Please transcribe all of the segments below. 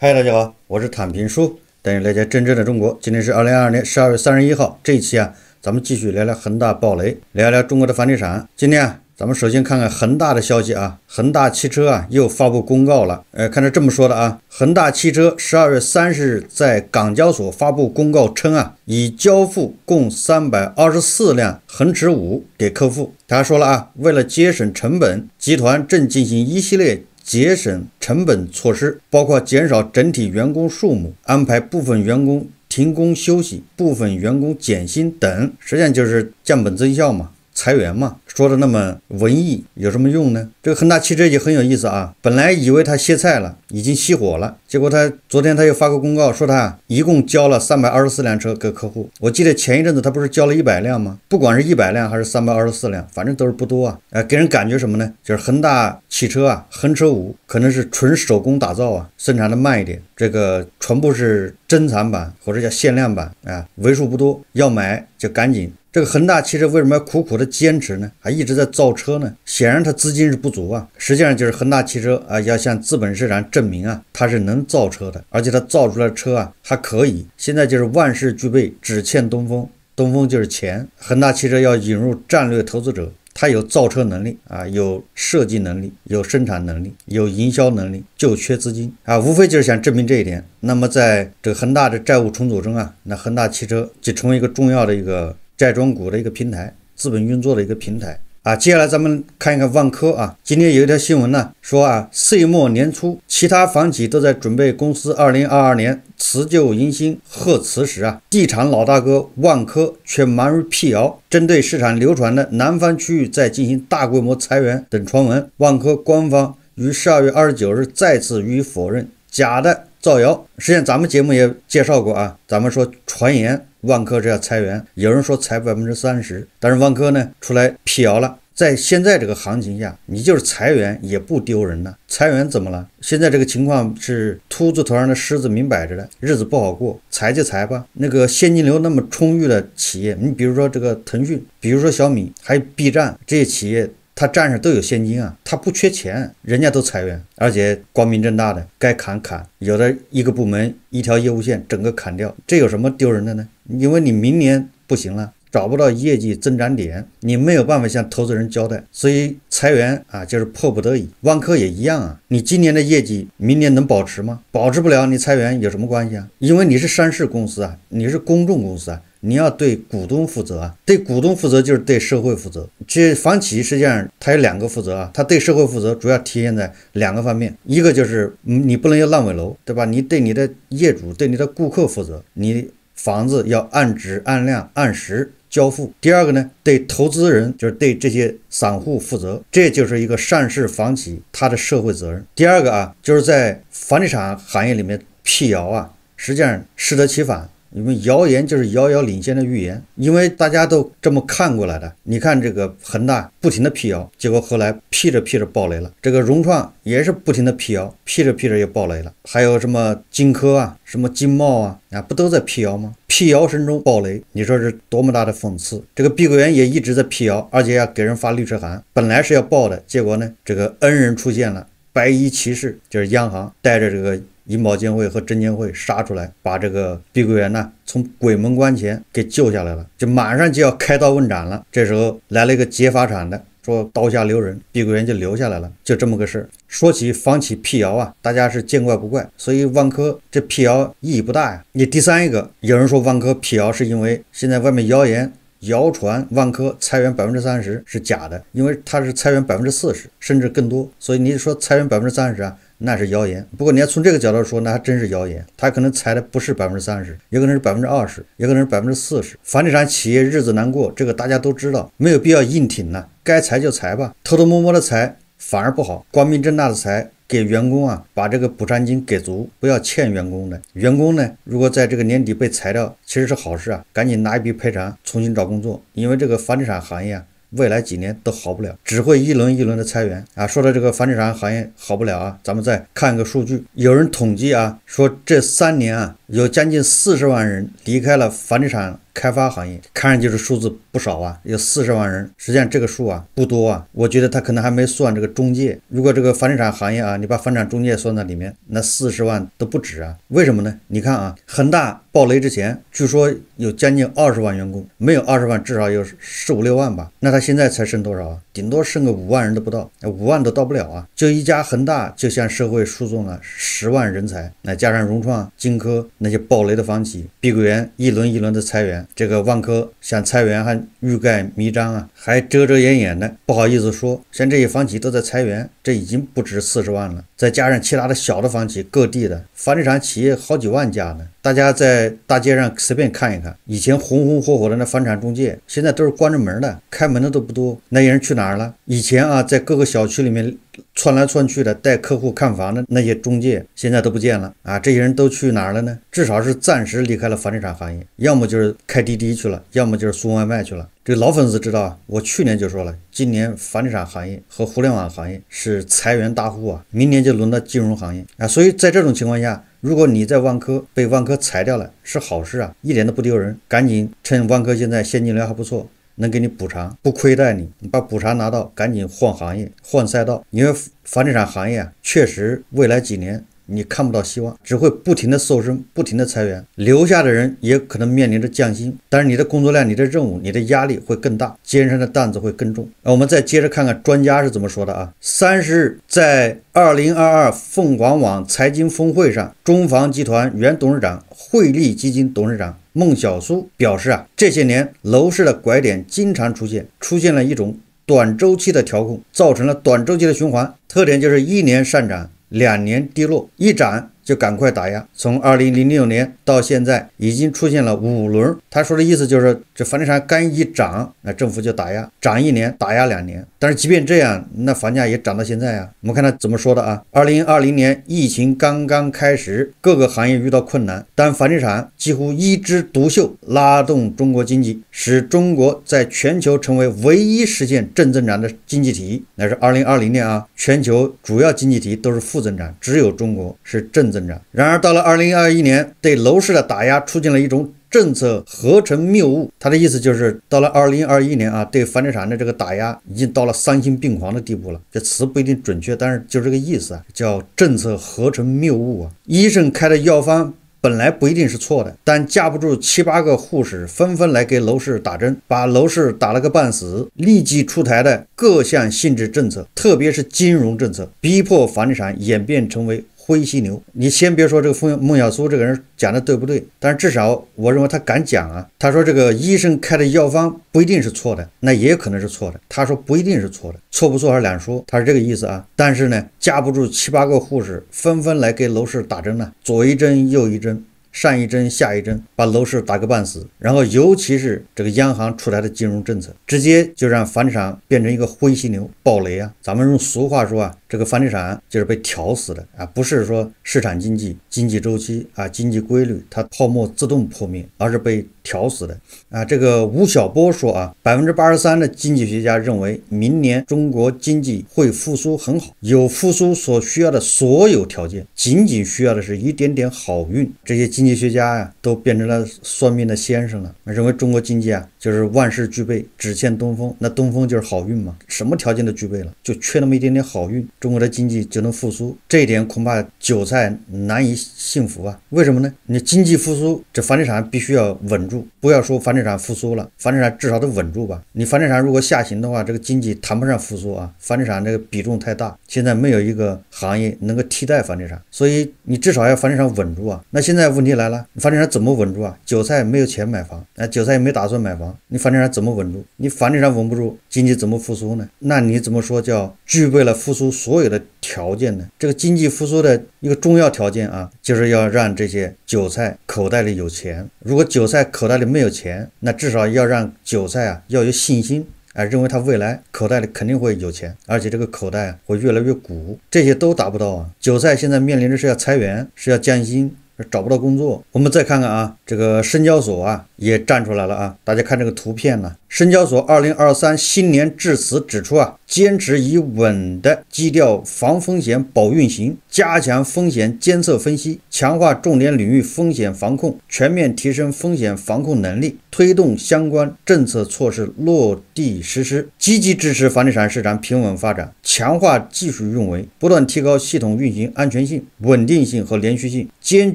嗨，大家好，我是坦平叔，带你了解真正的中国。今天是二零二二年十二月三十一号，这一期啊，咱们继续聊聊恒大暴雷，聊聊中国的房地产。今天啊，咱们首先看看恒大的消息啊，恒大汽车啊又发布公告了。呃，看着这么说的啊，恒大汽车十二月三十日在港交所发布公告称啊，已交付共三百二十四辆恒驰五给客户。他说了啊，为了节省成本，集团正进行一系列。节省成本措施包括减少整体员工数目，安排部分员工停工休息，部分员工减薪等，实际上就是降本增效嘛。裁员嘛，说的那么文艺，有什么用呢？这个恒大汽车也很有意思啊。本来以为他歇菜了，已经熄火了，结果他昨天他又发个公告，说他一共交了三百二十四辆车给客户。我记得前一阵子他不是交了一百辆吗？不管是一百辆还是三百二十四辆，反正都是不多啊。哎，给人感觉什么呢？就是恒大汽车啊，恒车五可能是纯手工打造啊，生产的慢一点。这个全部是珍藏版或者叫限量版啊，为数不多，要买就赶紧。这个恒大汽车为什么要苦苦的坚持呢？还一直在造车呢？显然它资金是不足啊。实际上就是恒大汽车啊，要向资本市场证明啊，它是能造车的，而且它造出来的车啊还可以。现在就是万事俱备，只欠东风。东风就是钱。恒大汽车要引入战略投资者，它有造车能力啊，有设计能力，有生产能力，有营销能力，就缺资金啊。无非就是想证明这一点。那么在这个恒大的债务重组中啊，那恒大汽车就成为一个重要的一个。债转股的一个平台，资本运作的一个平台啊。接下来咱们看一看万科啊。今天有一条新闻呢，说啊，岁末年初，其他房企都在准备公司二零二二年辞旧迎新贺词时啊，地产老大哥万科却忙于辟谣，针对市场流传的南方区域在进行大规模裁员等传闻，万科官方于十二月二十九日再次予以否认，假的。造谣，实际上咱们节目也介绍过啊，咱们说传言万科是要裁员，有人说裁百分之三十，但是万科呢出来辟谣了，在现在这个行情下，你就是裁员也不丢人呐。裁员怎么了？现在这个情况是秃子头上的虱子，明摆着的，日子不好过，裁就裁吧。那个现金流那么充裕的企业，你比如说这个腾讯，比如说小米，还有 B 站这些企业。他账上都有现金啊，他不缺钱，人家都裁员，而且光明正大的，该砍砍，有的一个部门一条业务线整个砍掉，这有什么丢人的呢？因为你明年不行了，找不到业绩增长点，你没有办法向投资人交代，所以裁员啊就是迫不得已。万科也一样啊，你今年的业绩明年能保持吗？保持不了，你裁员有什么关系啊？因为你是上市公司啊，你是公众公司啊。你要对股东负责，啊，对股东负责就是对社会负责。这房企实际上它有两个负责啊，它对社会负责主要体现在两个方面，一个就是你不能有烂尾楼，对吧？你对你的业主、对你的顾客负责，你房子要按质、按量、按时交付。第二个呢，对投资人，就是对这些散户负责，这就是一个上市房企它的社会责任。第二个啊，就是在房地产行业里面辟谣啊，实际上适得其反。你们谣言就是遥遥领先的预言，因为大家都这么看过来的。你看这个恒大不停的辟谣，结果后来辟着辟着爆雷了。这个融创也是不停的辟谣，辟着辟着也爆雷了。还有什么金科啊，什么金茂啊，啊不都在辟谣吗？辟谣声中爆雷，你说是多么大的讽刺。这个碧桂园也一直在辟谣，而且要给人发律师函。本来是要爆的，结果呢，这个恩人出现了，白衣骑士就是央行，带着这个。银保监会和证监会杀出来，把这个碧桂园呢从鬼门关前给救下来了，就马上就要开刀问斩了。这时候来了一个劫法产的，说刀下留人，碧桂园就留下来了，就这么个事儿。说起房企辟谣啊，大家是见怪不怪，所以万科这辟谣意义不大呀。你第三一个，有人说万科辟谣是因为现在外面谣言谣传万科裁员百分之三十是假的，因为他是裁员百分之四十甚至更多，所以你说裁员百分之三十啊？那是谣言。不过你要从这个角度说，那还真是谣言。他可能裁的不是百分之三十，也可能是百分之二十，也可能是百分之四十。房地产企业日子难过，这个大家都知道，没有必要硬挺呢。该裁就裁吧，偷偷摸摸的裁反而不好。光明正大的裁，给员工啊把这个补偿金给足，不要欠员工的。员工呢，如果在这个年底被裁掉，其实是好事啊，赶紧拿一笔赔偿，重新找工作。因为这个房地产行业啊。未来几年都好不了，只会一轮一轮的裁员啊！说到这个房地产行业好不了啊，咱们再看一个数据。有人统计啊，说这三年啊，有将近四十万人离开了房地产开发行业，看上去是数字不少啊，有四十万人。实际上这个数啊不多啊，我觉得他可能还没算这个中介。如果这个房地产行业啊，你把房产中介算在里面，那四十万都不止啊。为什么呢？你看啊，恒大。暴雷之前，据说有将近二十万员工，没有二十万，至少有十五六万吧。那他现在才剩多少啊？顶多剩个五万人都不到，五万都到不了啊！就一家恒大就向社会输送了十万人才，那加上融创、金科那些暴雷的房企，碧桂园一轮一轮的裁员，这个万科想裁员还欲盖弥彰啊，还遮遮掩掩的，不好意思说。像这些房企都在裁员，这已经不止四十万了。再加上其他的小的房企，各地的房地产企业好几万家呢。大家在大街上随便看一看，以前红红火火的那房产中介，现在都是关着门的，开门的都不多。那些人去哪儿了？以前啊，在各个小区里面。窜来窜去的带客户看房的那些中介，现在都不见了啊！这些人都去哪儿了呢？至少是暂时离开了房地产行业，要么就是开滴滴去了，要么就是送外卖去了。这老粉丝知道啊，我去年就说了，今年房地产行业和互联网行业是裁员大户啊，明年就轮到金融行业啊。所以在这种情况下，如果你在万科被万科裁掉了，是好事啊，一点都不丢人。赶紧趁万科现在现金流还不错。能给你补偿，不亏待你。你把补偿拿到，赶紧换行业、换赛道，因为房地产行业啊，确实未来几年。你看不到希望，只会不停的瘦身，不停的裁员，留下的人也可能面临着降薪，但是你的工作量、你的任务、你的压力会更大，肩上的担子会更重。那我们再接着看看专家是怎么说的啊？三十日，在二零二二凤凰网财经峰会上，中房集团原董事长、汇利基金董事长孟晓苏表示啊，这些年楼市的拐点经常出现，出现了一种短周期的调控，造成了短周期的循环，特点就是一年上涨。两年跌落一涨就赶快打压，从二零零六年到现在已经出现了五轮。他说的意思就是，这房地产刚一涨，那政府就打压，涨一年打压两年。但是即便这样，那房价也涨到现在啊。我们看他怎么说的啊？二零二零年疫情刚刚开始，各个行业遇到困难，但房地产几乎一枝独秀，拉动中国经济。使中国在全球成为唯一实现正增长的经济体，那是二零二零年啊。全球主要经济体都是负增长，只有中国是正增长。然而到了二零二一年，对楼市的打压出现了一种政策合成谬误。他的意思就是，到了二零二一年啊，对房地产的这个打压已经到了丧心病狂的地步了。这词不一定准确，但是就这个意思啊，叫政策合成谬误啊。医生开的药方。本来不一定是错的，但架不住七八个护士纷纷来给楼市打针，把楼市打了个半死。立即出台的各项性质政策，特别是金融政策，逼迫房地产演变成为。灰犀牛，你先别说这个风孟小苏这个人讲的对不对，但是至少我认为他敢讲啊。他说这个医生开的药方不一定是错的，那也可能是错的。他说不一定是错的，错不错还是两说，他是这个意思啊。但是呢，架不住七八个护士纷纷来给楼市打针啊，左一针右一针，上一针下一针，把楼市打个半死。然后尤其是这个央行出台的金融政策，直接就让房产变成一个灰犀牛暴雷啊。咱们用俗话说啊。这个房地产就是被挑死的啊，不是说市场经济、经济周期啊、经济规律，它泡沫自动破灭，而是被挑死的啊。这个吴晓波说啊，百分之八十三的经济学家认为明年中国经济会复苏很好，有复苏所需要的所有条件，仅仅需要的是一点点好运。这些经济学家呀，都变成了算命的先生了，认为中国经济啊就是万事俱备，只欠东风。那东风就是好运嘛，什么条件都具备了，就缺那么一点点好运。中国的经济就能复苏，这一点恐怕韭菜难以信服啊？为什么呢？你经济复苏，这房地产必须要稳住。不要说房地产复苏了，房地产至少得稳住吧？你房地产如果下行的话，这个经济谈不上复苏啊。房地产这个比重太大，现在没有一个行业能够替代房地产，所以你至少要房地产稳住啊。那现在问题来了，房地产怎么稳住啊？韭菜没有钱买房，那韭菜也没打算买房，你房地产怎么稳住？你房地产稳不住，经济怎么复苏呢？那你怎么说叫具备了复苏？所有的条件呢？这个经济复苏的一个重要条件啊，就是要让这些韭菜口袋里有钱。如果韭菜口袋里没有钱，那至少要让韭菜啊要有信心啊，认为他未来口袋里肯定会有钱，而且这个口袋啊会越来越鼓。这些都达不到啊，韭菜现在面临着是要裁员，是要降薪，找不到工作。我们再看看啊，这个深交所啊也站出来了啊，大家看这个图片呢。深交所二零二三新年致辞指出：啊，坚持以稳的基调，防风险保运行，加强风险监测分析，强化重点领域风险防控，全面提升风险防控能力，推动相关政策措施落地实施，积极支持房地产市场平稳发展，强化技术运维，不断提高系统运行安全性、稳定性和连续性，坚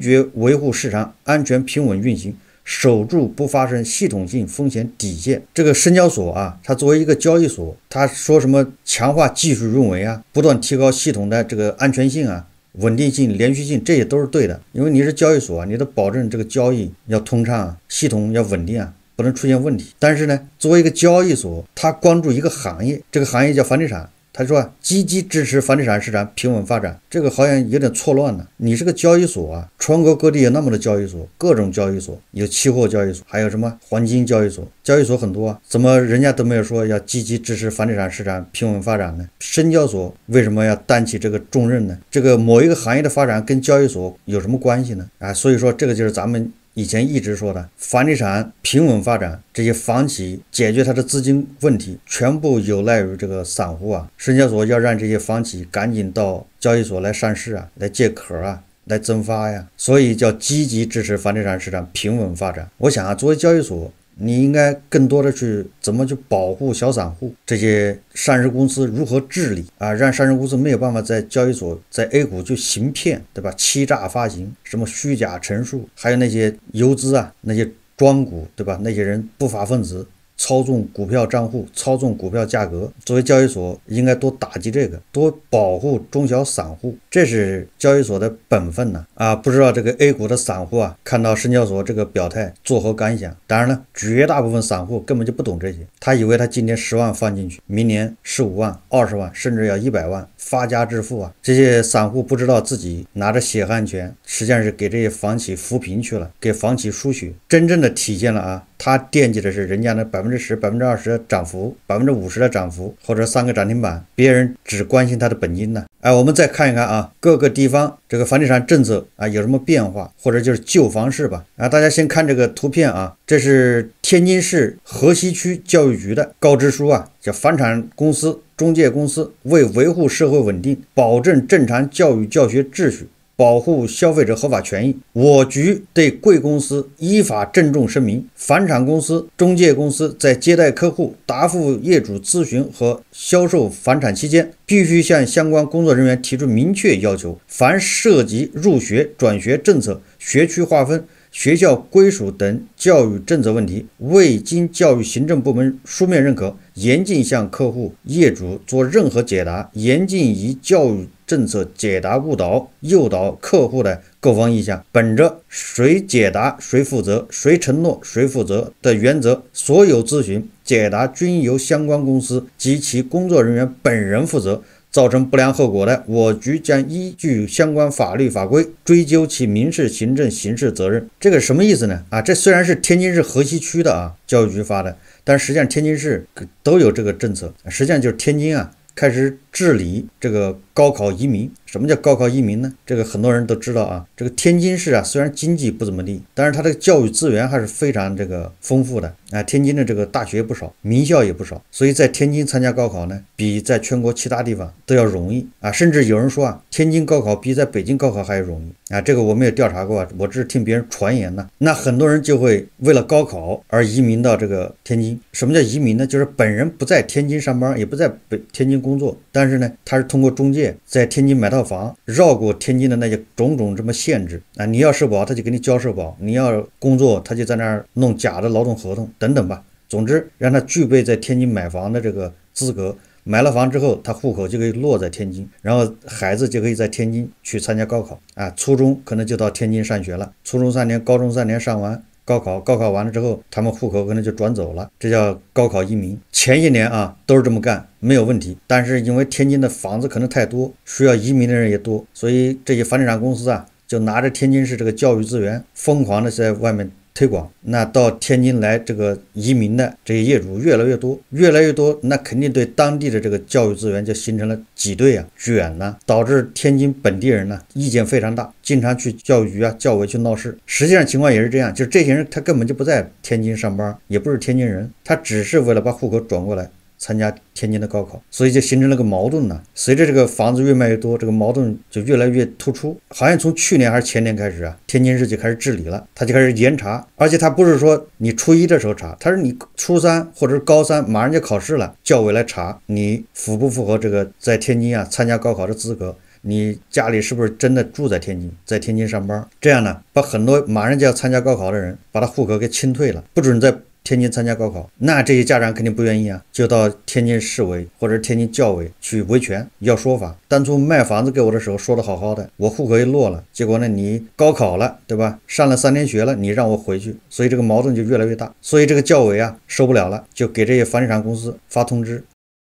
决维护市场安全平稳运行。守住不发生系统性风险底线，这个深交所啊，它作为一个交易所，它说什么强化技术运维啊，不断提高系统的这个安全性啊、稳定性、连续性，这些都是对的。因为你是交易所啊，你得保证这个交易要通畅，系统要稳定啊，不能出现问题。但是呢，作为一个交易所，它关注一个行业，这个行业叫房地产。他说积极支持房地产市场平稳发展，这个好像有点错乱了。你是个交易所啊，全国各地有那么多交易所，各种交易所有期货交易所，还有什么黄金交易所，交易所很多，怎么人家都没有说要积极支持房地产市场平稳发展呢？深交所为什么要担起这个重任呢？这个某一个行业的发展跟交易所有什么关系呢？啊，所以说这个就是咱们。以前一直说的房地产平稳发展，这些房企解决它的资金问题，全部有赖于这个散户啊。深交所要让这些房企赶紧到交易所来上市啊，来借壳啊，来增发呀。所以叫积极支持房地产市场平稳发展。我想啊，作为交易所。你应该更多的去怎么去保护小散户？这些上市公司如何治理啊？让上市公司没有办法在交易所在 A 股就行骗，对吧？欺诈发行，什么虚假陈述，还有那些游资啊，那些庄股，对吧？那些人不法分子。操纵股票账户、操纵股票价格，作为交易所应该多打击这个，多保护中小散户，这是交易所的本分呐！啊，不知道这个 A 股的散户啊，看到深交所这个表态作何感想？当然了，绝大部分散户根本就不懂这些，他以为他今天十万放进去，明年十五万、二十万，甚至要一百万发家致富啊！这些散户不知道自己拿着血汗钱，实际上是给这些房企扶贫去了，给房企输血，真正的体现了啊。他惦记的是人家那百分之十、百分之二十的涨幅，百分之五十的涨幅，或者三个涨停板。别人只关心他的本金呢。哎，我们再看一看啊，各个地方这个房地产政策啊有什么变化，或者就是旧房市吧。啊，大家先看这个图片啊，这是天津市河西区教育局的告知书啊，叫房产公司、中介公司为维护社会稳定，保证正常教育教学秩序。保护消费者合法权益，我局对贵公司依法郑重声明：房产公司、中介公司在接待客户、答复业主咨询和销售房产期间，必须向相关工作人员提出明确要求。凡涉及入学、转学政策、学区划分、学校归属等教育政策问题，未经教育行政部门书面认可，严禁向客户、业主做任何解答，严禁以教育。政策解答误导诱导客户的购房意向，本着“谁解答谁负责，谁承诺谁负责”的原则，所有咨询解答均由相关公司及其工作人员本人负责。造成不良后果的，我局将依据相关法律法规追究其民事、行政、刑事责任。这个什么意思呢？啊，这虽然是天津市河西区的啊，教育局发的，但实际上天津市都有这个政策，实际上就是天津啊。开始治理这个高考移民。什么叫高考移民呢？这个很多人都知道啊。这个天津市啊，虽然经济不怎么地，但是它这个教育资源还是非常这个丰富的啊。天津的这个大学不少，名校也不少，所以在天津参加高考呢，比在全国其他地方都要容易啊。甚至有人说啊，天津高考比在北京高考还要容易啊。这个我没有调查过啊，我只是听别人传言呢。那很多人就会为了高考而移民到这个天津。什么叫移民呢？就是本人不在天津上班，也不在北天津工作，但是呢，他是通过中介在天津买到。房绕过天津的那些种种这么限制啊，你要社保他就给你交社保，你要工作他就在那儿弄假的劳动合同等等吧。总之让他具备在天津买房的这个资格，买了房之后他户口就可以落在天津，然后孩子就可以在天津去参加高考啊，初中可能就到天津上学了，初中三年、高中三年上完。高考高考完了之后，他们户口可能就转走了，这叫高考移民。前一年啊都是这么干，没有问题。但是因为天津的房子可能太多，需要移民的人也多，所以这些房地产公司啊就拿着天津市这个教育资源，疯狂的在外面。推广，那到天津来这个移民的这些业主越来越多，越来越多，那肯定对当地的这个教育资源就形成了挤兑啊、卷呐，导致天津本地人呢意见非常大，经常去教育局啊、教委去闹事。实际上情况也是这样，就是这些人他根本就不在天津上班，也不是天津人，他只是为了把户口转过来。参加天津的高考，所以就形成了个矛盾呢。随着这个房子越卖越多，这个矛盾就越来越突出。好像从去年还是前年开始啊，天津市就开始治理了，他就开始严查，而且他不是说你初一的时候查，他是你初三或者是高三马上就考试了，教委来查你符不符合这个在天津啊参加高考的资格，你家里是不是真的住在天津，在天津上班？这样呢，把很多马上就要参加高考的人把他户口给清退了，不准再。天津参加高考，那这些家长肯定不愿意啊，就到天津市委或者天津教委去维权要说法。当初卖房子给我的时候说的好好的，我户口也落了，结果呢，你高考了，对吧？上了三年学了，你让我回去，所以这个矛盾就越来越大。所以这个教委啊，受不了了，就给这些房地产公司发通知，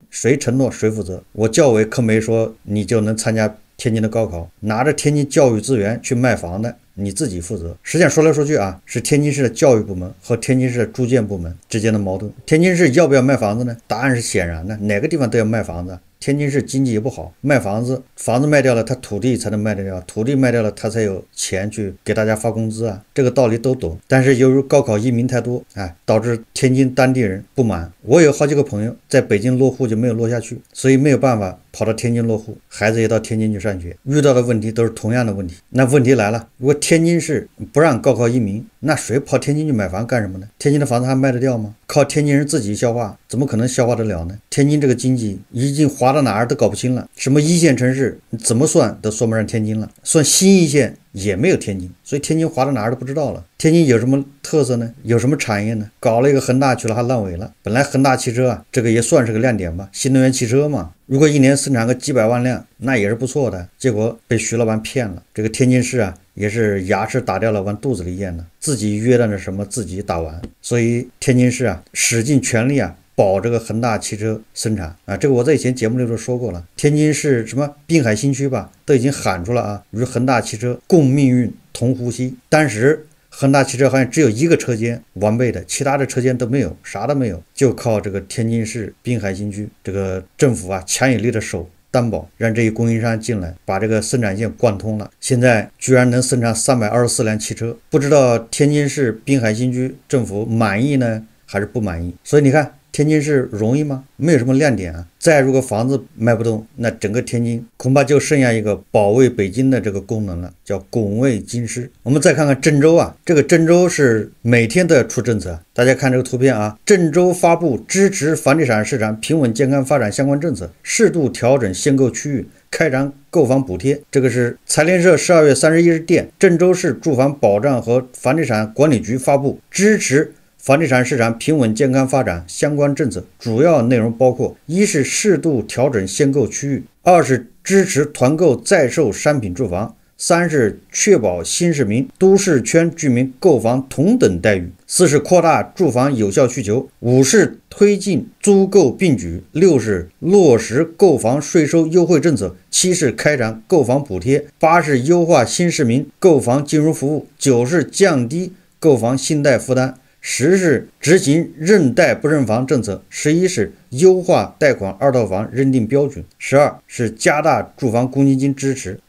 谁承诺谁负责。我教委可没说你就能参加天津的高考，拿着天津教育资源去卖房的。你自己负责。实际上说来说去啊，是天津市的教育部门和天津市的住建部门之间的矛盾。天津市要不要卖房子呢？答案是显然的，哪个地方都要卖房子。天津市经济也不好，卖房子，房子卖掉了，他土地才能卖得掉，土地卖掉了，他才有钱去给大家发工资啊，这个道理都懂。但是由于高考移民太多，哎，导致天津当地人不满。我有好几个朋友在北京落户就没有落下去，所以没有办法跑到天津落户，孩子也到天津去上学，遇到的问题都是同样的问题。那问题来了，如果天津市不让高考移民，那谁跑天津去买房干什么呢？天津的房子还卖得掉吗？靠天津人自己消化，怎么可能消化得了呢？天津这个经济已经滑。到哪儿都搞不清了，什么一线城市怎么算都算不上天津了，算新一线也没有天津，所以天津划到哪儿都不知道了。天津有什么特色呢？有什么产业呢？搞了一个恒大去了还烂尾了，本来恒大汽车啊这个也算是个亮点吧，新能源汽车嘛，如果一年生产个几百万辆那也是不错的，结果被徐老板骗了。这个天津市啊也是牙齿打掉了往肚子里咽呢，自己约的那什么自己打完，所以天津市啊使尽全力啊。保这个恒大汽车生产啊！这个我在以前节目里头说过了。天津市什么滨海新区吧，都已经喊出了啊，与恒大汽车共命运、同呼吸。当时恒大汽车好像只有一个车间完备的，其他的车间都没有，啥都没有，就靠这个天津市滨海新区这个政府啊强有力的手担保，让这些供应商进来，把这个生产线贯通了。现在居然能生产三百二十四辆汽车，不知道天津市滨海新区政府满意呢还是不满意？所以你看。天津市容易吗？没有什么亮点啊。再如果房子卖不动，那整个天津恐怕就剩下一个保卫北京的这个功能了，叫拱卫京师。我们再看看郑州啊，这个郑州是每天都要出政策。大家看这个图片啊，郑州发布支持房地产市场平稳健康发展相关政策，适度调整限购区域，开展购房补贴。这个是财联社十二月三十一日电，郑州市住房保障和房地产管理局发布支持。房地产市场平稳健康发展相关政策主要内容包括：一是适度调整限购区域；二是支持团购在售商品住房；三是确保新市民、都市圈居民购房同等待遇；四是扩大住房有效需求；五是推进租购并举；六是落实购房税收优惠政策；七是开展购房补贴；八是优化新市民购房金融服务；九是降低购房信贷负担。十是执行认贷不认房政策，十一是优化贷款二套房认定标准，十二是加大住房公积金支持。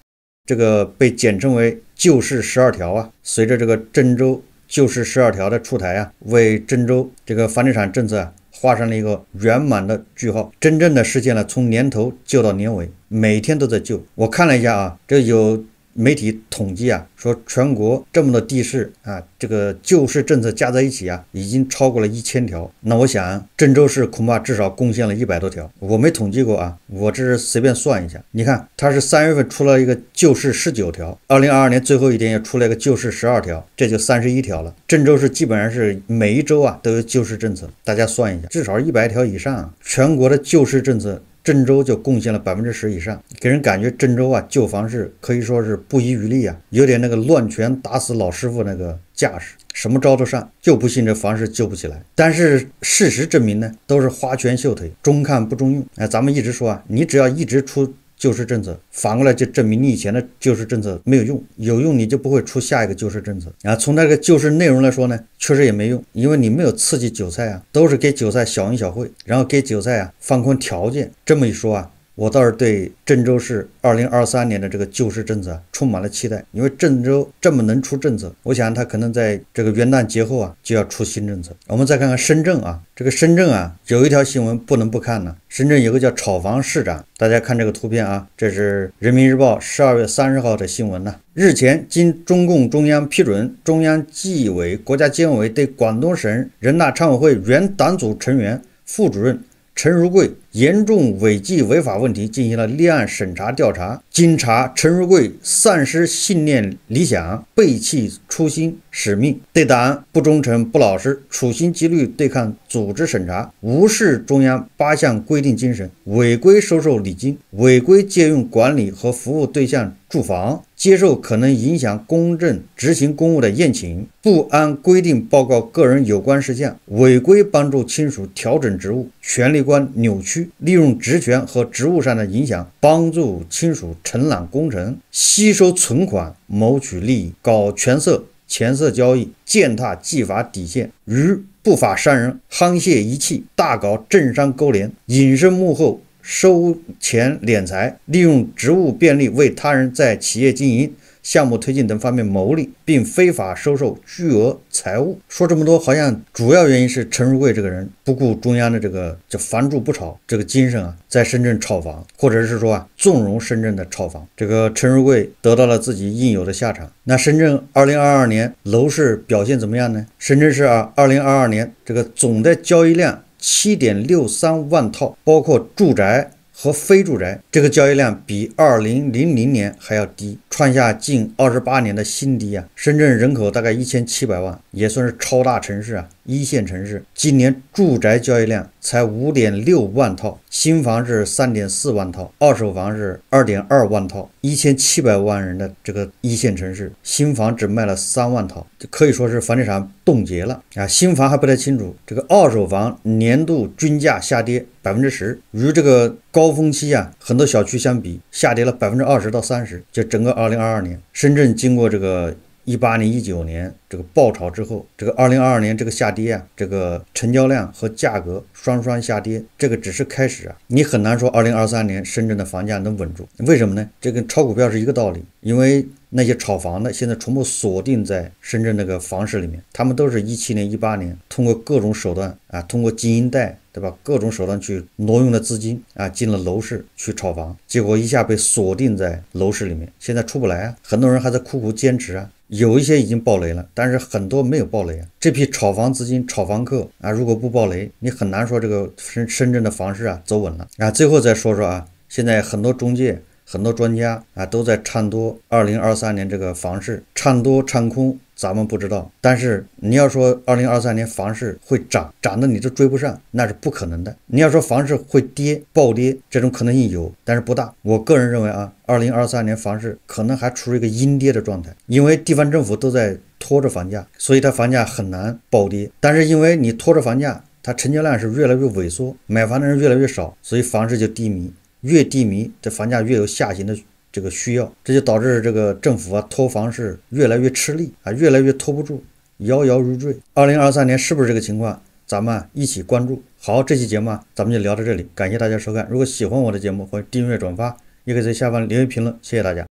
这个被简称为“救市十二条”啊。随着这个郑州“救市十二条”的出台啊，为郑州这个房地产政策啊画上了一个圆满的句号，真正的实现了从年头救到年尾，每天都在救。我看了一下啊，这有。媒体统计啊，说全国这么多地市啊，这个救市政策加在一起啊，已经超过了一千条。那我想郑州市恐怕至少贡献了一百多条。我没统计过啊，我这是随便算一下。你看，它是三月份出了一个救市十九条，二零二二年最后一天又出来个救市十二条，这就三十一条了。郑州市基本上是每一周啊都有救市政策。大家算一下，至少一百条以上，全国的救市政策。郑州就贡献了百分之十以上，给人感觉郑州啊旧房市可以说是不遗余力啊，有点那个乱拳打死老师傅那个架势，什么招都上，就不信这房市救不起来。但是事实证明呢，都是花拳绣腿，中看不中用。哎，咱们一直说啊，你只要一直出。救市政策反过来就证明你以前的救市政策没有用，有用你就不会出下一个救市政策。然后从那个救市内容来说呢，确实也没用，因为你没有刺激韭菜啊，都是给韭菜小恩小惠，然后给韭菜啊放宽条件。这么一说啊。我倒是对郑州市二零二三年的这个救市政策充满了期待，因为郑州这么能出政策，我想他可能在这个元旦节后啊就要出新政策。我们再看看深圳啊，这个深圳啊有一条新闻不能不看呢。深圳有个叫炒房市长，大家看这个图片啊，这是《人民日报》十二月三十号的新闻呢。日前，经中共中央批准，中央纪委国家监委对广东省人大常委会原党组成员、副主任陈如桂。严重违纪违法问题进行了立案审查调查。经查，陈如贵丧失信念理想，背弃初心使命，对党不忠诚不老实，处心积虑对抗组织审查，无视中央八项规定精神，违规收受礼金，违规借用管理和服务对象住房，接受可能影响公正执行公务的宴请，不按规定报告个人有关事项，违规帮助亲属调整职务，权力观扭曲。利用职权和职务上的影响，帮助亲属承揽工程、吸收存款、谋取利益，搞权色、钱色交易，践踏纪法底线，与不法商人沆瀣一气，大搞政商勾连，隐身幕后收钱敛财，利用职务便利为他人在企业经营。项目推进等方面牟利，并非法收受巨额财物。说这么多，好像主要原因是陈如贵这个人不顾中央的这个叫“房住不炒”这个精神啊，在深圳炒房，或者是说啊纵容深圳的炒房。这个陈如贵得到了自己应有的下场。那深圳二零二二年楼市表现怎么样呢？深圳市啊，二零二二年这个总的交易量七点六三万套，包括住宅。和非住宅这个交易量比二零零零年还要低，创下近二十八年的新低啊！深圳人口大概一千七百万，也算是超大城市啊。一线城市今年住宅交易量才五点六万套，新房是三点四万套，二手房是二点二万套。一千七百万人的这个一线城市，新房只卖了三万套，可以说是房地产冻结了啊！新房还不太清楚，这个二手房年度均价下跌百分之十，与这个高峰期啊，很多小区相比，下跌了百分之二十到三十。就整个二零二二年，深圳经过这个。一八年、一九年这个爆炒之后，这个二零二二年这个下跌啊，这个成交量和价格双双下跌，这个只是开始啊，你很难说二零二三年深圳的房价能稳住，为什么呢？这跟炒股票是一个道理，因为那些炒房的现在全部锁定在深圳那个房市里面，他们都是一七年一八年通过各种手段啊，通过经营贷对吧，各种手段去挪用的资金啊，进了楼市去炒房，结果一下被锁定在楼市里面，现在出不来啊，很多人还在苦苦坚持啊。有一些已经爆雷了，但是很多没有爆雷啊。这批炒房资金、炒房客啊，如果不爆雷，你很难说这个深深圳的房市啊走稳了啊。最后再说说啊，现在很多中介。很多专家啊都在唱多二零二三年这个房市，唱多唱空咱们不知道。但是你要说二零二三年房市会涨，涨的你都追不上，那是不可能的。你要说房市会跌暴跌，这种可能性有，但是不大。我个人认为啊，二零二三年房市可能还处于一个阴跌的状态，因为地方政府都在拖着房价，所以它房价很难暴跌。但是因为你拖着房价，它成交量是越来越萎缩，买房的人越来越少，所以房市就低迷。越低迷，这房价越有下行的这个需要，这就导致这个政府啊托房是越来越吃力啊，越来越托不住，摇摇欲坠。二零二三年是不是这个情况？咱们一起关注。好，这期节目啊、咱们就聊到这里，感谢大家收看。如果喜欢我的节目，欢迎订阅转发，也可以在下方留言评论。谢谢大家。